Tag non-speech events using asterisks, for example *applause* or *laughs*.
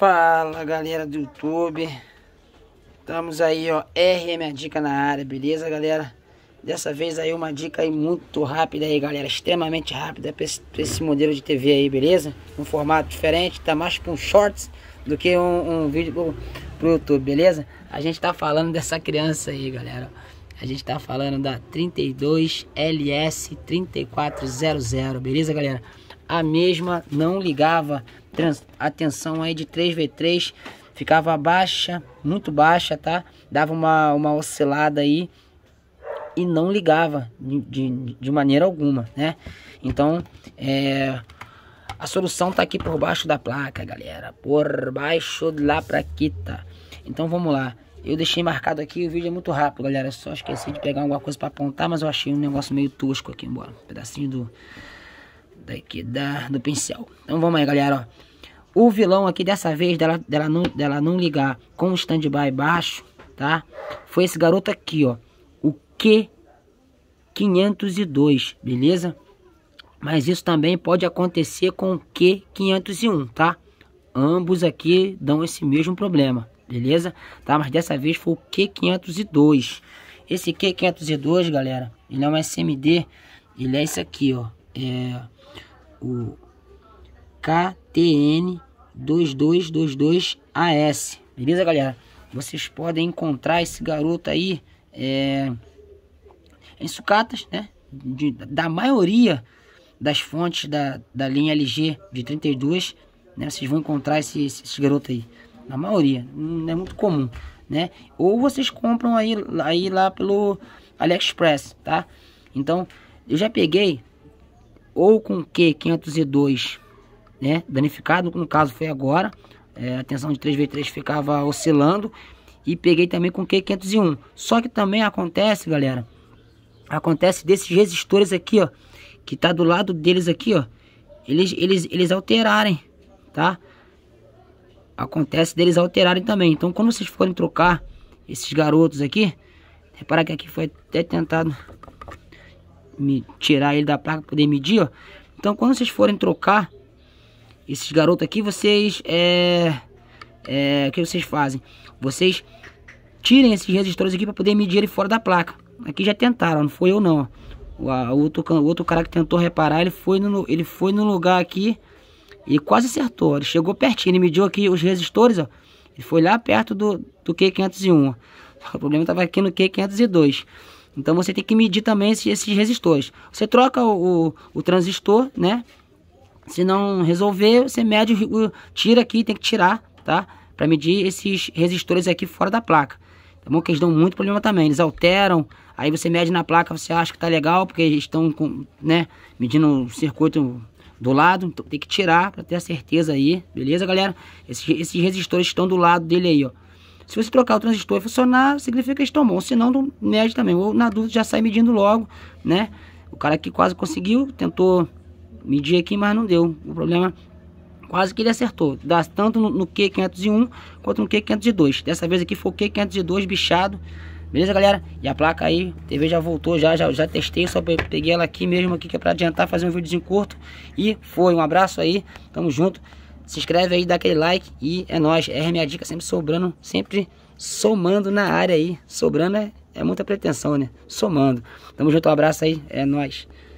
Fala galera do YouTube, estamos aí ó, RM a dica na área, beleza galera? Dessa vez aí uma dica aí muito rápida aí galera, extremamente rápida para esse, esse, modelo de TV aí, beleza? Um formato diferente, tá mais para um shorts do que um, um vídeo pro, pro YouTube, beleza? A gente tá falando dessa criança aí galera, a gente tá falando da 32LS3400, beleza galera? A mesma não ligava a tensão aí de 3V3 ficava baixa, muito baixa, tá? Dava uma, uma oscilada aí e não ligava de, de maneira alguma, né? Então, é, a solução tá aqui por baixo da placa, galera. Por baixo lá pra aqui, tá? Então, vamos lá. Eu deixei marcado aqui, o vídeo é muito rápido, galera. só esqueci de pegar alguma coisa pra apontar, mas eu achei um negócio meio tosco aqui embora. Um pedacinho do... Daqui da, do pincel. Então, vamos aí, galera, ó o vilão aqui dessa vez dela, dela, não, dela não ligar com o stand-by baixo, tá? Foi esse garoto aqui, ó. O Q502, beleza? Mas isso também pode acontecer com o Q501, tá? Ambos aqui dão esse mesmo problema, beleza? Tá? Mas dessa vez foi o Q502. Esse Q502, galera, ele é um SMD. Ele é isso aqui, ó. É o KTN2222AS. Beleza, galera? Vocês podem encontrar esse garoto aí é, em sucatas, né? De, da maioria das fontes da, da linha LG de 32, né? Vocês vão encontrar esse, esse, esse garoto aí. Na maioria, não é muito comum, né? Ou vocês compram aí, aí lá pelo AliExpress, tá? Então, eu já peguei ou com Q502 né, danificado, no caso foi agora, é, a tensão de 3V3 ficava oscilando, e peguei também com Q501. Só que também acontece, galera, acontece desses resistores aqui, ó, que tá do lado deles aqui, ó, eles, eles, eles alterarem, tá? Acontece deles alterarem também. Então, quando vocês forem trocar esses garotos aqui, reparar que aqui foi até tentado me tirar ele da placa para poder medir, ó. Então, quando vocês forem trocar esses garotos aqui, vocês... É, é, o que vocês fazem? Vocês tirem esses resistores aqui para poder medir ele fora da placa. Aqui já tentaram, não foi eu não. O, outro, o outro cara que tentou reparar, ele foi, no, ele foi no lugar aqui e quase acertou. Ele chegou pertinho, ele mediu aqui os resistores, ó. Ele foi lá perto do, do Q501. *laughs* O problema estava aqui no Q502. Então você tem que medir também esses, esses resistores. Você troca o, o, o transistor, né? Se não resolver, você mede, tira aqui, tem que tirar, tá? Para medir esses resistores aqui fora da placa. Tá bom? Que eles dão muito problema também. Eles alteram, aí você mede na placa, você acha que tá legal, porque eles estão com, né, medindo o circuito do lado, então tem que tirar para ter a certeza aí, beleza, galera? Esses, esses resistores estão do lado dele aí, ó. Se você trocar o transistor e funcionar, significa que estão bons, senão não mede também. Ou na dúvida já sai medindo logo, né? O cara aqui quase conseguiu, tentou Medi aqui, mas não deu. O problema quase que ele acertou. Dá tanto no, no Q501 quanto no Q502. Dessa vez aqui foi o Q502 bichado. Beleza, galera? E a placa aí, a TV já voltou, já, já, já testei, só peguei ela aqui mesmo, aqui que é pra adiantar, fazer um videozinho curto. E foi, um abraço aí, tamo junto. Se inscreve aí, dá aquele like e é nóis. R minha dica, sempre sobrando, sempre somando na área aí. Sobrando é, é muita pretensão, né? Somando. Tamo junto, um abraço aí, é nóis.